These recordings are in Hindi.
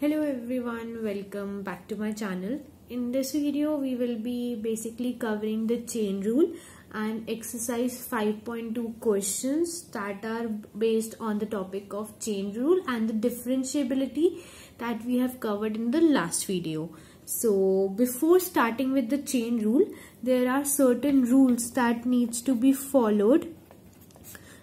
Hello everyone, welcome back to my channel. In this video, we will be basically covering the chain rule and exercise 5.2 questions that are based on the topic of chain rule and the differentiability that we have covered in the last video. So before starting with the chain rule, there are certain rules that needs to be followed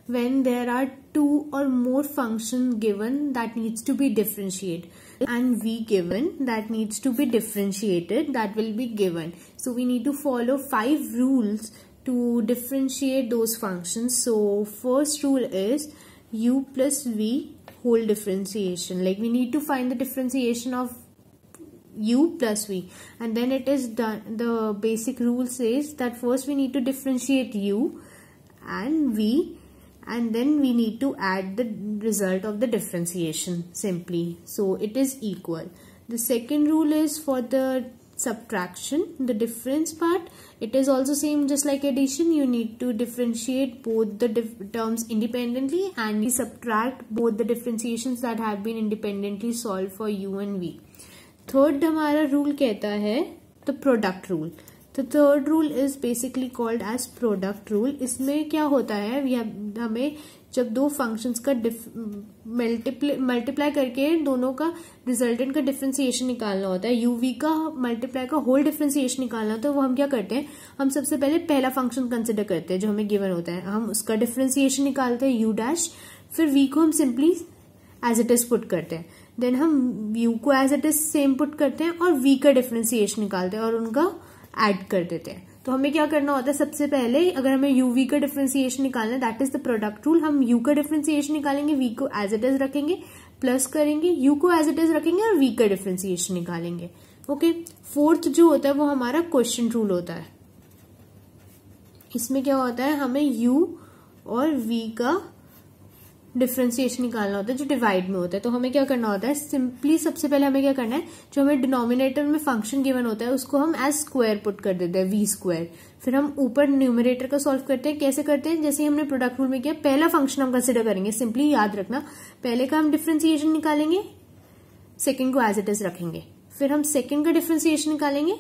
when there are two or more functions given that needs to be differentiated and v given that needs to be differentiated that will be given so we need to follow five rules to differentiate those functions so first rule is u plus v whole differentiation like we need to find the differentiation of u plus v and then it is done the basic rule says that first we need to differentiate u and v and then we need to add the result of the differentiation simply so it is equal the second rule is for the subtraction the difference part it is also same just like addition you need to differentiate both the diff terms independently and you subtract both the differentiations that have been independently solved for u and v third हमारा रूल कहता है द प्रोडक्ट रूल तो third rule is basically called as product rule इसमें क्या होता है हमें जब दो फंक्शंस का मल्टीप्लाई मल्टीप्लाई करके दोनों का रिजल्टेंट का डिफ्रेंसिएशन निकालना होता है यूवी का मल्टीप्लाई का होल डिफ्रेंसिएशन निकालना होता है तो वो हम क्या करते हैं हम सबसे पहले पहला फंक्शन कंसिडर करते हैं जो हमें गिवन होता है हम उसका डिफ्रेंसिएशन निकालते हैं यू डैश फिर वी को हम simply as it is put करते हैं देन हम यू को as it is same put करते हैं और वी का डिफ्रेंसिएशन निकालते हैं और उनका एड कर देते हैं तो हमें क्या करना होता है सबसे पहले अगर हमें यू वी का डिफ्रेंसिएशन निकालना है that is the product rule हम यू का डिफ्रेंसिएशन निकालेंगे वी को एज इट इज रखेंगे प्लस करेंगे यू को एज इट इज रखेंगे और वी का डिफ्रेंसिएशन निकालेंगे ओके फोर्थ जो होता है वो हमारा क्वेश्चन रूल होता है इसमें क्या होता है हमें यू और वी का डिफ्रेंसिएशन निकालना होता है जो डिवाइड में होता है तो हमें क्या करना होता है सिंपली सबसे पहले हमें क्या करना है जो हमें डिनोमिनेटर में फंक्शन गिवन होता है उसको हम एज स्क्वायर पुट कर देते हैं वी स्क्वायर फिर हम ऊपर न्यूमिनेटर का सॉल्व करते हैं कैसे करते हैं जैसे हमने प्रोडक्ट रूल में किया पहला फंक्शन हम कंसिडर करेंगे सिंपली याद रखना पहले का हम डिफ्रेंसिएशन निकालेंगे सेकेंड को एज इट इज रखेंगे फिर हम सेकेंड का डिफ्रेंसिएशन निकालेंगे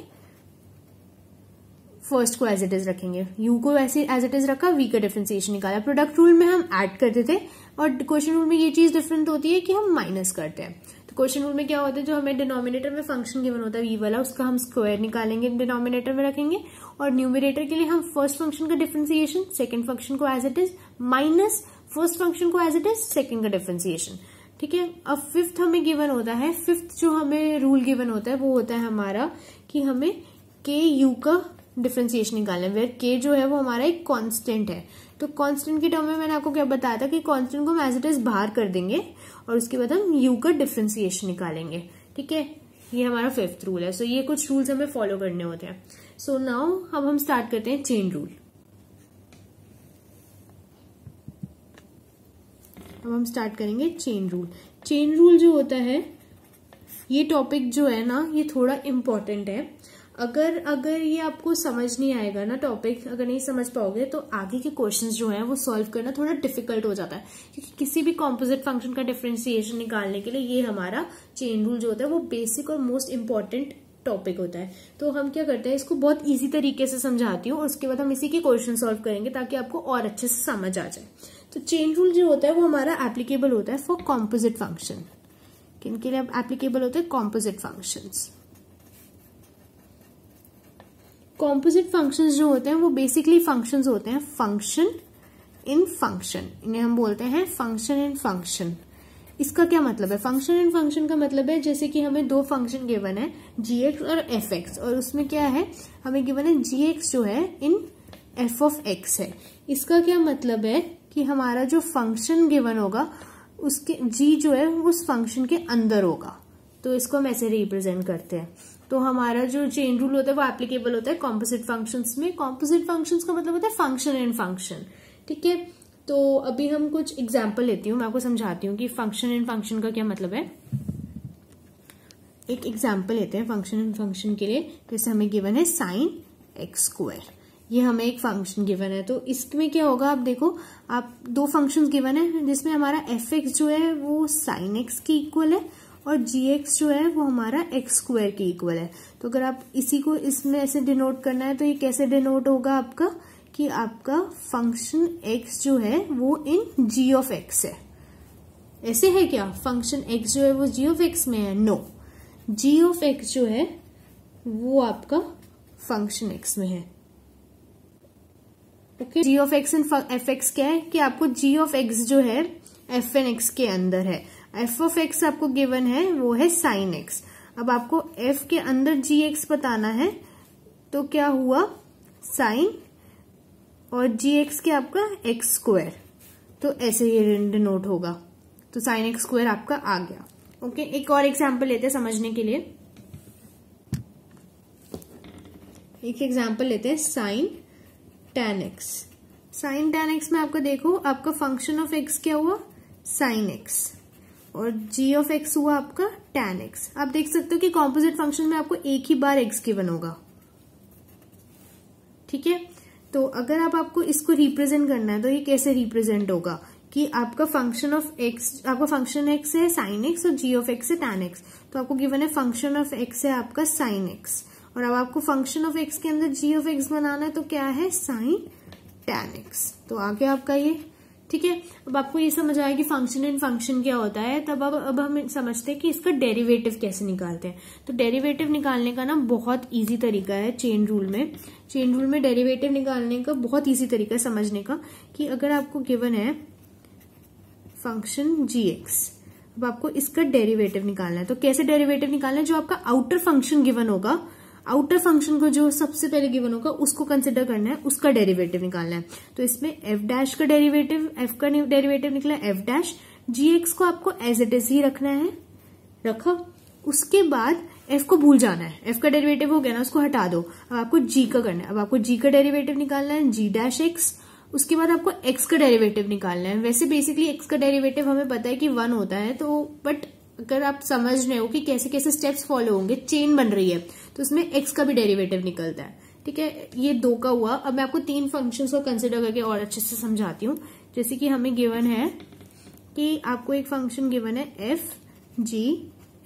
फर्स्ट को एज इट इज रखेंगे यू को ऐसे एज इट इज रखा वी का डिफ्रेंसिएशन निकाला प्रोडक्ट रूल में हम एड करते थे और क्वेश्चन रूल में ये चीज डिफरेंट होती है कि हम माइनस करते हैं तो क्वेश्चन रूल में क्या होता है जो हमें डिनोमिनेटर में फंक्शन गिवन होता है ई वाला उसका हम स्क्वायर निकालेंगे डिनोमिनेटर में रखेंगे और न्यूमिनेटर के लिए हम फर्स्ट फंक्शन का डिफ्रेंसिएशन सेकेंड फंक्शन को as it is minus first function को एज इट इज सेकेंड का डिफ्रेंसिएशन ठीक है अब फिफ्थ हमें गिवन होता है फिफ्थ जो हमें रूल गिवन होता है वो होता है हमारा कि हमें के यू का डिफ्रेंसिएशन निकालना है वेयर के जो है वो हमारा एक कॉन्स्टेंट है तो कांस्टेंट के टर्म में मैंने आपको क्या बताया था कि कांस्टेंट को हम एज इट इज बाहर कर देंगे और उसके बाद हम यू का डिफ्रेंसिएशन निकालेंगे ठीक है ये हमारा फिफ्थ रूल है सो so, ये कुछ रूल्स हमें फॉलो करने होते हैं सो so, नाउ अब हम स्टार्ट करते हैं चेन रूल अब हम स्टार्ट करेंगे चेन रूल चेन रूल जो होता है ये टॉपिक जो है ना ये थोड़ा इम्पोर्टेंट है अगर अगर ये आपको समझ नहीं आएगा ना टॉपिक अगर नहीं समझ पाओगे तो आगे के क्वेश्चंस जो हैं वो सॉल्व करना थोड़ा डिफिकल्ट हो जाता है क्योंकि किसी भी कॉम्पोजिट फंक्शन का डिफ्रेंसिएशन निकालने के लिए ये हमारा चेन रूल जो होता है वो बेसिक और मोस्ट इम्पॉर्टेंट टॉपिक होता है तो हम क्या करते हैं इसको बहुत ईजी तरीके से समझाती हूँ और उसके बाद हम इसी के क्वेश्चन सॉल्व करेंगे ताकि आपको और अच्छे से समझ आ जाए तो चेन रूल जो होता है वो हमारा एप्लीकेबल होता है फॉर कॉम्पोजिट फंक्शन किन के लिए एप्लीकेबल होते हैं कॉम्पोजिट फंक्शंस कॉम्पोजिट फंक्शंस जो होते हैं वो बेसिकली फंक्शंस होते हैं फंक्शन इन फंक्शन इन्हें हम बोलते हैं फंक्शन इन फंक्शन इसका क्या मतलब है फंक्शन इन फंक्शन का मतलब है जैसे कि हमें दो फंक्शन गिवन है जी एक्स और एफ एक्स और उसमें क्या है हमें गिवन है जी एक्स जो है इन एफ ऑफ एक्स है इसका क्या मतलब है कि हमारा जो फंक्शन गिवन होगा उसके जी जो है उस फंक्शन के अंदर होगा तो इसको हम ऐसे रिप्रेजेंट करते हैं तो हमारा जो चेन रूल होता है वो एप्लीकेबल होता है कॉम्पोजिट फंक्शंस में कॉम्पोजिट फंक्शंस का मतलब होता है फंक्शन एंड फंक्शन ठीक है तो अभी हम कुछ एग्जाम्पल लेती हूँ मैं आपको समझाती हूँ कि फंक्शन एंड फंक्शन का क्या मतलब है एक एग्जाम्पल लेते हैं फंक्शन एंड फंक्शन के लिए जैसे हमें गिवन है साइन एक्स स्क्वायर ये हमें एक फंक्शन गिवन है तो इसमें क्या होगा आप देखो आप दो फंक्शन गिवन है जिसमें हमारा एफ एक्स जो है वो साइन एक्स के इक्वल है और जी एक्स जो है वो हमारा एक्स स्क्वायर के इक्वल है तो अगर आप इसी को इसमें ऐसे डिनोट करना है तो ये कैसे डिनोट होगा आपका कि आपका फंक्शन एक्स जो है वो इन जी ऑफ एक्स है ऐसे है क्या फंक्शन एक्स जो है वो जी ऑफ एक्स में है नो जी ऑफ एक्स जो है वो आपका फंक्शन एक्स में है okay G of X in F X क्या है कि आपको जी ऑफ एक्स जो है एफ एन एक्स के अंदर है एफ ऑफ एक्स आपको गिवन है वो है साइन एक्स अब आपको एफ के अंदर जी एक्स बताना है तो क्या हुआ साइन और जी एक्स के आपका एक्स स्क्वायर तो ऐसे ये डिनोट होगा तो साइन एक्स स्क्वायर आपका आ गया ओके एक और एग्जाम्पल लेते हैं समझने के लिए एक एग्जाम्पल लेते हैं sine tan X sine tan X में आपका देखो आपका फंक्शन ऑफ एक्स क्या हुआ साइन एक्स और जी ऑफ एक्स हुआ आपका टेन एक्स आप देख सकते हो कि कॉम्पोजिट फंक्शन में आपको एक ही बार एक्स गिवन होगा ठीक है तो अगर आप आपको इसको रिप्रेजेंट करना है तो ये कैसे रिप्रेजेंट होगा कि आपका फंक्शन ऑफ एक्स आपका फंक्शन एक्स है साइन एक्स और जी ऑफ एक्स है टैन एक्स तो आपको गिवन है फंक्शन ऑफ एक्स है आपका साइन एक्स और अब आपको फंक्शन ऑफ एक्स के अंदर जी ऑफ एक्स बनाना है तो क्या है साइन टैन एक्स तो आगे आपका ये ठीक है अब आपको ये समझ आया कि फंक्शन एंड फंक्शन क्या होता है तब अब अब हम समझते हैं कि इसका डेरिवेटिव कैसे निकालते हैं तो डेरिवेटिव निकालने का ना बहुत इजी तरीका है चेन रूल में चेन रूल में डेरिवेटिव निकालने का बहुत इजी तरीका है समझने का कि अगर आपको गिवन है फंक्शन जी एक्स अब आपको इसका डेरिवेटिव निकालना है तो कैसे डेरिवेटिव निकालना है जो आपका आउटर फंक्शन गिवन होगा आउटर फंक्शन को जो सबसे पहले गिवन होगा उसको कंसिडर करना है उसका डेरिवेटिव निकालना है तो इसमें एफ डैश का डेरिवेटिव एफ का डेरिवेटिव निकला एफ डैश जी एक्स को आपको एज इट इज ही रखना है रखो उसके बाद एफ को भूल जाना है एफ का डेरिवेटिव हो गया ना उसको हटा दो अब आपको जी का करना है अब आपको जी का डेरिवेटिव निकालना है जी डैश एक्स उसके बाद आपको एक्स का डेरिवेटिव निकालना है वैसे बेसिकली एक्स का डेरिवेटिव हमें पता है कि वन होता है तो बट अगर आप समझ रहे हो कि कैसे कैसे स्टेप्स फॉलो होंगे चेन बन रही है तो उसमें एक्स का भी डेरिवेटिव निकलता है ठीक है ये दो का हुआ अब मैं आपको तीन फंक्शंस को कंसिडर करके और अच्छे से समझाती हूँ जैसे कि हमें गिवन है कि आपको एक फंक्शन गिवन है F G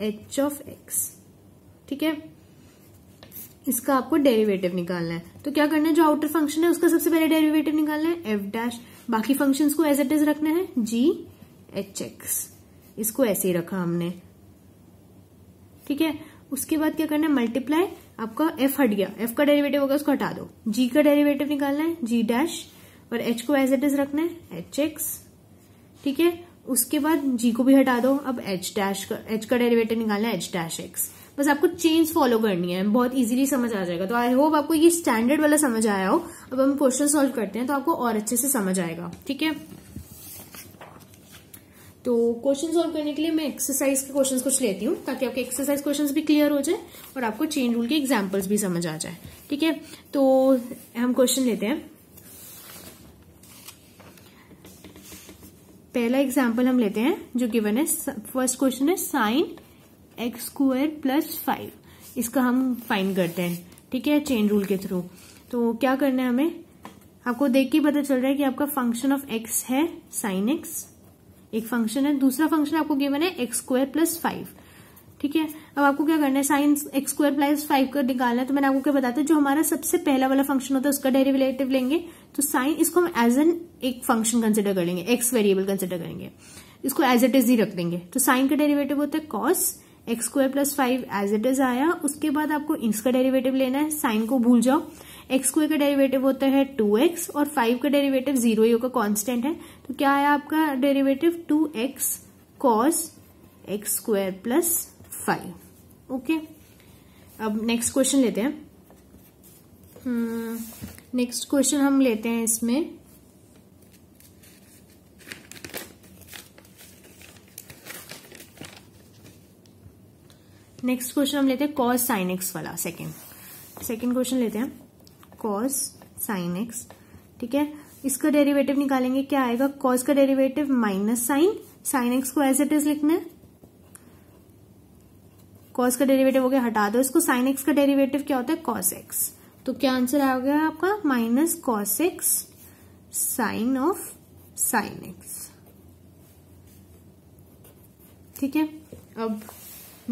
H of X ठीक है इसका आपको डेरिवेटिव निकालना है तो क्या करना है जो आउटर फंक्शन है उसका सबसे पहले डेरिवेटिव निकालना है एफ डैश बाकी फंक्शन को एज इट इज रखना है जी एच एक्स इसको ऐसे ही रखा हमने ठीक है उसके बाद क्या करना है मल्टीप्लाई आपका एफ हट गया एफ का डेरिवेटिव होगा उसको हटा दो जी का डेरिवेटिव निकालना है जी डैश और एच को एज इट इज रखना है एच एक्स ठीक है उसके बाद जी को भी हटा दो अब एच डैश का एच का डेरिवेटिव निकालना है एच डैश एक्स बस आपको चेंज फॉलो करनी है बहुत इजीली समझ आ जाएगा तो आई होप आपको ये स्टैंडर्ड वाला समझ आया हो अब हम क्वेश्चन सॉल्व करते हैं तो आपको और अच्छे से समझ आएगा ठीक है तो क्वेश्चन सॉल्व करने के लिए मैं एक्सरसाइज के क्वेश्चन कुछ लेती हूँ ताकि आपके एक्सरसाइज क्वेश्चन भी क्लियर हो जाए और आपको चेन रूल के एग्जाम्पल्स भी समझ आ जाए ठीक है तो हम क्वेश्चन लेते हैं पहला एग्जाम्पल हम लेते हैं जो गिवन है फर्स्ट क्वेश्चन है sine X square plus five इसका हम फाइन करते हैं ठीक है चेन रूल के थ्रू तो क्या करना है हमें आपको देख के पता चल रहा है कि आपका फंक्शन ऑफ एक्स है साइन एक्स एक फंक्शन है दूसरा फंक्शन आपको गिवन है एक्स स्क्वायर प्लस फाइव ठीक है अब आपको क्या करना है sine X square plus five का निकालना है तो मैंने आपको क्या बताया जो हमारा सबसे पहला वाला फंक्शन होता है उसका डेरिवेटिव लेंगे तो साइन इसको हम एज एन एक फंक्शन कंसिडर कर लेंगे एक्स वेरिएबल कंसिडर करेंगे इसको एज इट इज ही रख देंगे तो साइन का डेरिवेटिव होता है cos X square plus five as it is आया उसके बाद आपको इसका डेरिवेटिव लेना है साइन को भूल जाओ एक्स को का डेरिवेटिव होता है टू एक्स और फाइव का डेरिवेटिव जीरो ही होगा कॉन्स्टेंट है तो क्या है आपका derivative two X cos X square plus five okay अब नेक्स्ट क्वेश्चन लेते हैं नेक्स्ट हम्म, क्वेश्चन हम लेते हैं इसमें नेक्स्ट क्वेश्चन हम लेते हैं कॉस साइन एक्स वाला सेकेंड सेकेंड क्वेश्चन लेते हैं कॉस साइन एक्स ठीक है इसका डेरिवेटिव निकालेंगे क्या आएगा कॉस का derivative minus sine sine X को एज इट इज लिखना है कॉस का डेरिवेटिव हो गया हटा दो इसको साइन एक्स का डेरिवेटिव क्या होता है कॉस एक्स तो क्या आंसर आ गया आपका minus cos X sine of sine X ठीक है अब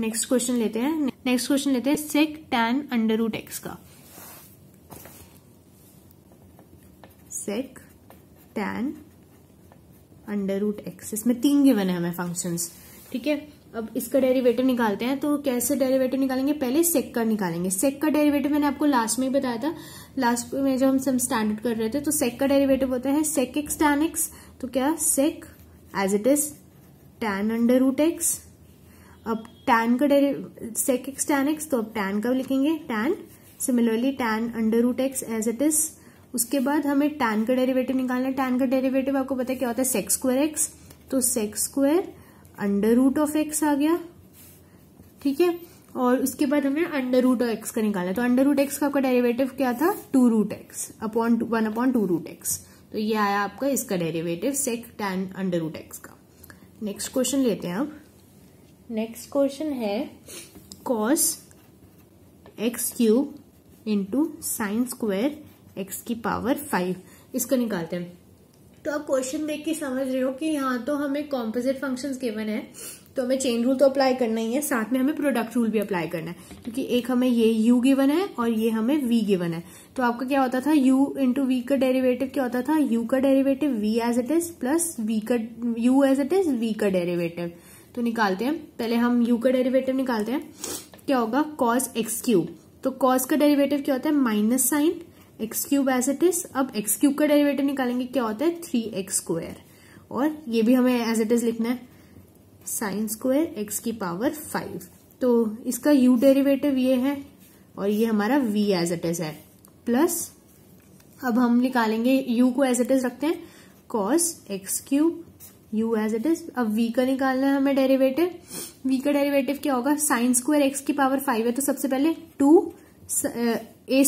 नेक्स्ट क्वेश्चन लेते हैं नेक्स्ट क्वेश्चन लेते हैं sec tan under root X का sec tan under root X इसमें तीन गिवन है हमें फंक्शंस ठीक है अब इसका डेरिवेटिव निकालते हैं तो कैसे डेरिवेटिव निकालेंगे पहले सेक का निकालेंगे सेक का डेरिवेटिव मैंने आपको लास्ट में ही बताया था लास्ट में जो हम सम स्टैंडर्ड कर रहे थे तो सेक का डेरिवेटिव होता है सेक एक्स टैन एक्स तो क्या sec as it is tan under root X अब टैन का derivative sec X tan X तो अब टैन का लिखेंगे tan similarly tan under root X as it is उसके बाद हमें टैन का डेरिवेटिव निकालना है टैन का डेरिवेटिव आपको पता है क्या होता है सेक्स स्क्वायर एक्स तो sec square under root of X आ गया ठीक है और उसके बाद हमें अंडर रूट एक्स का है तो अंडर रूट एक्स का आपका डेरिवेटिव क्या था two root X upon one upon two root X तो ये आया आपका इसका derivative sec tan under root X का नेक्स्ट क्वेश्चन लेते हैं अब नेक्स्ट क्वेश्चन है cos X cube into sine square X की पावर फाइव इसको निकालते हैं तो आप क्वेश्चन देख के समझ रहे हो कि यहाँ तो हमें कॉम्पोजिट फंक्शन गिवन है तो हमें चेन रूल तो अप्लाई करना ही है साथ में हमें प्रोडक्ट रूल भी अप्लाई करना है क्योंकि एक हमें ये u गिवन है और ये हमें v गिवन है तो आपका क्या होता था u इंटू वी का डेरिवेटिव क्या होता था u का derivative v as it is plus v का u as it is v का डेरिवेटिव तो निकालते हैं पहले हम u का डेरिवेटिव निकालते हैं क्या होगा cos एक्स क्यूब तो cos का डेरिवेटिव क्या होता है minus sine X cube as it is अब एक्स क्यूब का डेरिवेटिव निकालेंगे क्या होता है थ्री एक्स स्क्वायर और ये भी हमें एज इट इज लिखना है साइन स्क्वायर एक्स की पावर फाइव तो इसका यू डेरिवेटिव ये है और ये हमारा वी एज इट इज है प्लस अब हम निकालेंगे यू को एज इट इज रखते हैं cos X cube U as it is अब वी का निकालना है हमें डेरिवेटिव वी का डेरिवेटिव क्या होगा साइन स्क्वायर एक्स की पावर फाइव है तो सबसे पहले टू ए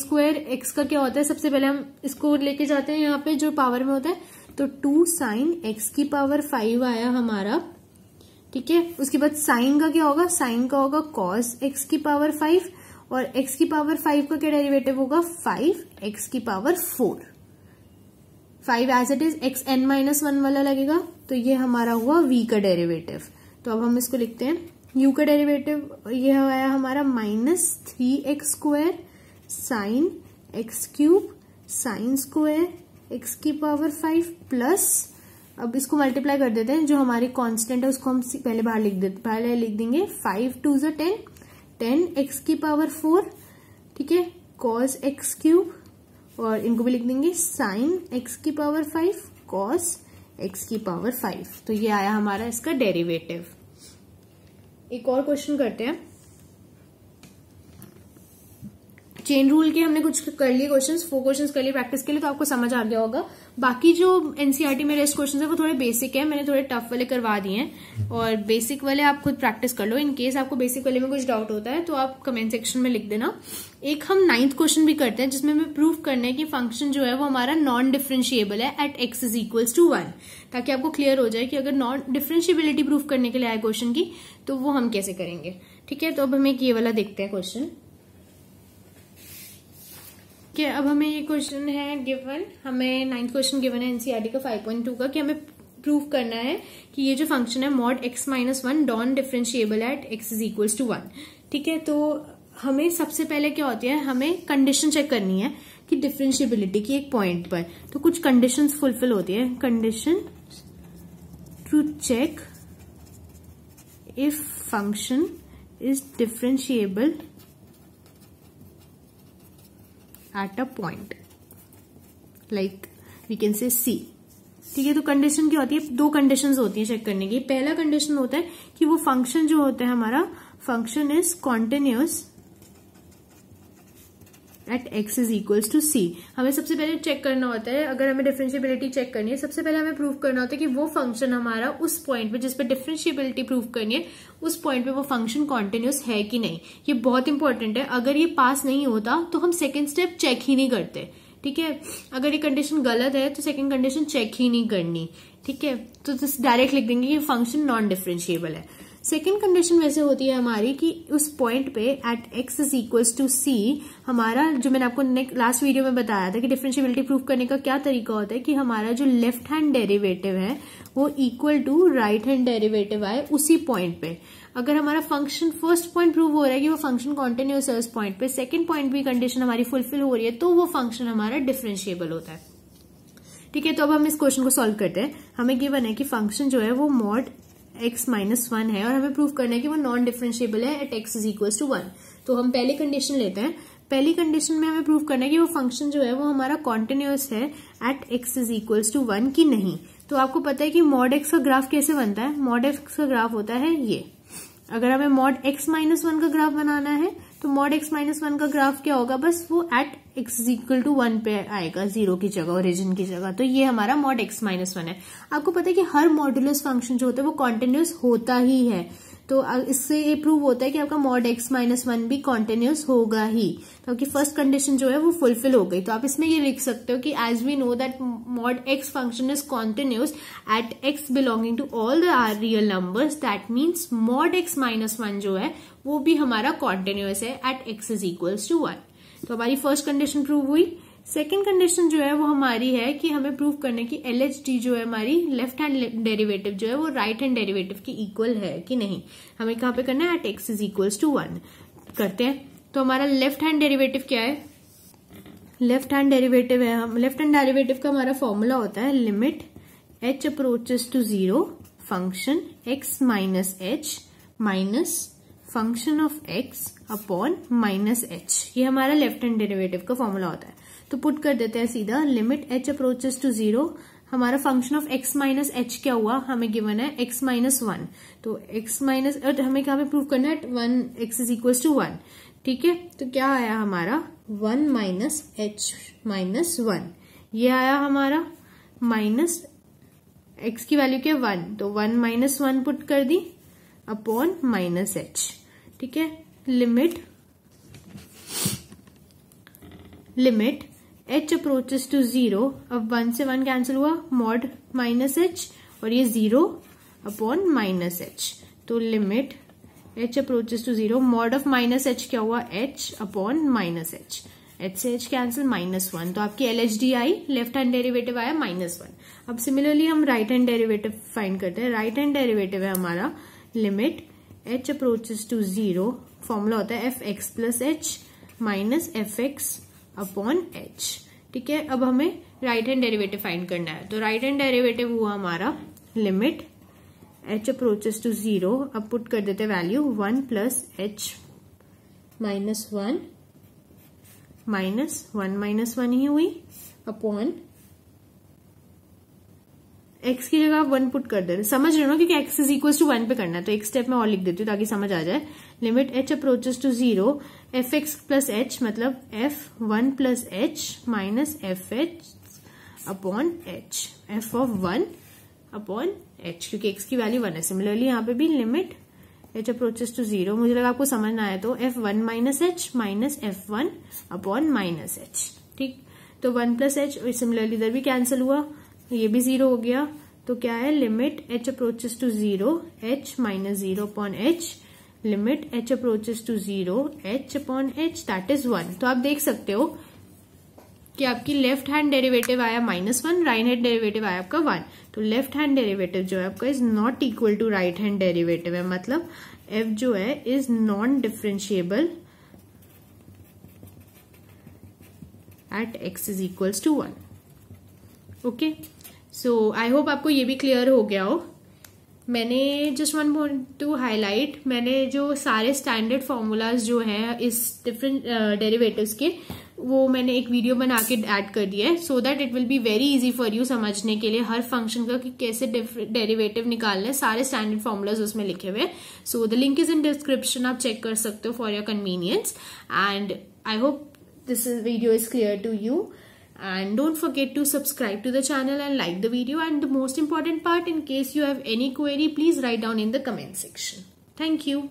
स्क्वायर एक्स का क्या होता है सबसे पहले हम इसको लेके जाते हैं यहाँ पे जो पावर में होता है तो टू साइन एक्स की पावर फाइव आया हमारा ठीक है उसके बाद साइन का क्या होगा साइन का होगा कॉस एक्स की पावर फाइव और एक्स की पावर फाइव का क्या डेरिवेटिव होगा फाइव एक्स की power four five as it is X N minus one वाला लगेगा तो ये हमारा हुआ वी का डेरिवेटिव तो अब हम इसको लिखते हैं यू का डेरिवेटिव ये आया हमारा minus three X square sine X cube sine square X की पावर फाइव प्लस अब इसको मल्टीप्लाई कर देते हैं जो हमारी कांस्टेंट है उसको हम पहले बाहर लिख देते पहले लिख देंगे फाइव टू जो टेन टेन एक्स की पावर फोर ठीक है कॉस एक्स क्यूब और इनको भी लिख देंगे साइन एक्स की पावर फाइव कॉस एक्स की पावर फाइव तो ये आया हमारा इसका डेरिवेटिव एक और क्वेश्चन करते हैं चेन रूल के हमने कुछ कर लिए क्वेश्चंस फोर क्वेश्चंस कर लिए प्रैक्टिस के लिए तो आपको समझ आ गया होगा बाकी जो एनसीईआरटी e में रेस्ट क्वेश्चन है वो थोड़े बेसिक है मैंने थोड़े टफ वाले करवा दिए हैं और बेसिक वाले आप खुद प्रैक्टिस कर लो इन केस आपको बेसिक वाले में कुछ डाउट होता है तो आप कमेंट सेक्शन में लिख देना एक हम नाइन्थ क्वेश्चन भी करते हैं जिसमें हमें प्रूव करने है कि फंक्शन जो है वो हमारा नॉन डिफ्रेंशिएबल है at x is equals to one ताकि आपको क्लियर हो जाए कि अगर नॉन डिफ्रेंशिएबिलिटी प्रूव करने के लिए आए क्वेश्चन की तो वो हम कैसे करेंगे ठीक है तो अब हम एक ये वाला देखते हैं क्वेश्चन कि अब हमें ये क्वेश्चन है गिवन हमें नाइन्थ क्वेश्चन गिवन है एनसीआरटी e का फाइव पॉइंट टू का कि हमें प्रूव करना है कि ये जो फंक्शन है मॉड एक्स माइनस वन डॉन differentiable at x is equals to one ठीक है तो हमें सबसे पहले क्या होती है हमें कंडीशन चेक करनी है कि डिफ्रेंशिएबिलिटी की एक पॉइंट पर तो कुछ कंडीशन फुलफिल होती है condition to check if function is differentiable at a point like we can say C ठीक है तो कंडीशन क्या होती है दो कंडीशन होती है चेक करने की पहला कंडीशन होता है कि वो फंक्शन जो होता है हमारा function is continuous at x is equals to C हमें सबसे पहले चेक करना होता है अगर हमें डिफ्रेंशियबिलिटी चेक करनी है सबसे पहले हमें प्रूफ करना होता है कि वो फंक्शन हमारा उस पॉइंट पे जिस पे डिफ्रेंशियबिलिटी प्रूफ करनी है उस पॉइंट पे वो फंक्शन कॉन्टिन्यूस है कि नहीं ये बहुत इंपॉर्टेंट है अगर ये पास नहीं होता तो हम सेकेंड स्टेप चेक ही नहीं करते ठीक है अगर ये कंडीशन गलत है तो सेकेंड कंडीशन चेक ही नहीं करनी ठीक है तो डायरेक्ट लिख देंगे कि फंक्शन नॉन डिफ्रेंशियबल है सेकेंड कंडीशन वैसे होती है हमारी कि उस पॉइंट पे at x is equals to C हमारा जो मैंने आपको लास्ट वीडियो में बताया था कि डिफ्रेंशियबिलिटी प्रूव करने का क्या तरीका होता है कि हमारा जो लेफ्ट हैंड डेरिवेटिव है वो equal to right hand derivative आए उसी पॉइंट पे अगर हमारा फंक्शन फर्स्ट पॉइंट प्रूव हो रहा है कि वो फंक्शन कॉन्टिन्यूस है उस पॉइंट पे सेकेंड पॉइंट भी कंडीशन हमारी फुलफिल हो रही है तो वो फंक्शन हमारा डिफ्रेंशियबल होता है ठीक है तो अब हम इस क्वेश्चन को सॉल्व करते हैं हमें गिवन है कि फंक्शन जो है वो मॉड एक्स माइनस वन है और हमें प्रूव करना है कि वो नॉन डिफ्रेंशियबल है at x is equal to one तो हम पहली कंडीशन लेते हैं पहली कंडीशन में हमें प्रूव करना है कि वो फंक्शन जो है वो हमारा कॉन्टिन्यूस है at x is equal to one की नहीं तो आपको पता है कि मॉड एक्स का ग्राफ कैसे बनता है मॉड एक्स का ग्राफ होता है ये अगर हमें मॉड एक्स माइनस वन का ग्राफ बनाना है तो मॉड एक्स माइनस वन का ग्राफ क्या होगा बस वो at x equal to one पे आएगा जीरो की जगह ओरिजिन की जगह तो ये हमारा मॉड एक्स माइनस वन है आपको पता है कि हर मॉड्यूलस फंक्शन जो होता है वो कॉन्टिन्यूस होता ही है तो इससे ये प्रूव होता है कि आपका मॉड एक्स माइनस वन भी कॉन्टिन्यूस होगा ही तो आपकी फर्स्ट कंडीशन जो है वो फुलफिल हो गई तो आप इसमें ये लिख सकते हो कि as we know that mod x function is continuous at x belonging to all the R real numbers that means mod x minus one जो है वो भी हमारा कॉन्टिन्यूस है at x is equals to one तो हमारी फर्स्ट कंडीशन प्रूव हुई सेकेंड कंडीशन जो है वो हमारी है कि हमें प्रूव करने की एल एच डी जो है हमारी लेफ्ट हैंड डेरिवेटिव जो है वो राइट हैंड डेरिवेटिव की इक्वल है कि नहीं हमें कहां पे करना है at x is equals to one करते हैं तो हमारा लेफ्ट हैंड डेरिवेटिव क्या है लेफ्ट हैंड डेरिवेटिव है हम लेफ्ट हैंड डेरिवेटिव का हमारा फॉर्मूला होता है limit h approaches to zero function x minus h minus function of x upon minus h ये हमारा लेफ्ट हैंड डेरिवेटिव का फॉर्मूला होता है तो पुट कर देते हैं सीधा limit h approaches to zero हमारा function of x minus h क्या हुआ हमें गिवन है एक्स माइनस वन तो एक्स माइनस हमें क्या पे प्रूव करना है one x is equal to one ठीक है तो क्या आया हमारा one minus h minus one ये आया हमारा माइनस एक्स की वैल्यू क्या वन तो वन माइनस वन पुट कर दी अपॉन माइनस एच ठीक है limit limit h approaches to zero अब वन से वन कैंसिल हुआ मॉड माइनस एच और ये जीरो अपॉन माइनस एच तो limit h approaches to zero mod of minus h क्या हुआ h upon minus h h से एच कैंसिल माइनस वन तो आपकी एल एच डी आई लेफ्ट हैंड डेरिवेटिव आया माइनस वन अब सिमिलरली हम राइट हैंड डेरिवेटिव फाइंड करते हैं राइट हैंड डेरिवेटिव है हमारा limit h approaches to zero formula होता है f x plus h minus f x upon h ठीक है अब हमें राइट हैंड डेरिवेटिव फाइंड करना है तो राइट हैंड डेरिवेटिव हुआ हमारा limit h approaches to zero अब पुट कर देते value one plus h minus one minus one minus one ही हुई अपॉन एक्स की जगह आप वन पुट कर दे रहे समझ रहे हो ना क्योंकि x is equal to one पे करना है तो एक स्टेप में और लिख देती हूँ ताकि समझ आ जाए limit h approaches to zero f x plus h मतलब f one plus h minus f h upon h f of one upon h क्योंकि एक्स की वैल्यू वन है सिमिलरली यहाँ पे भी limit h approaches to zero मुझे लगा आपको समझ ना आया तो f one minus h minus f one upon minus h ठीक तो वन प्लस एच सिमिलरली इधर भी कैंसिल हुआ तो ये भी जीरो हो गया तो क्या है limit h approaches to zero h minus zero upon h limit h approaches to zero h upon h that is one तो आप देख सकते हो कि आपकी लेफ्ट हैंड डेरिवेटिव आया minus one right hand derivative आया आपका वन तो लेफ्ट हैंड डेरिवेटिव जो है आपका is not equal to right hand derivative है मतलब एफ जो है is non differentiable at x is equals to one okay so I hope आपको ये भी क्लियर हो गया हो मैंने just one point to highlight मैंने जो सारे स्टैंडर्ड फार्मूलाज जो हैं इस डिफरेंट डेरिवेटिव्स uh, के वो मैंने एक वीडियो बना के ऐड कर दिया है so that it will be very easy for you समझने के लिए हर फंक्शन का कि कैसे डेरिवेटिव निकालना है सारे स्टैंडर्ड फार्मूलाज उसमें लिखे हुए so the link is in description आप चेक कर सकते हो for your convenience and I hope this video is clear to you and don't forget to subscribe to the channel and like the video and the most important part in case you have any query please write down in the comment section. Thank you.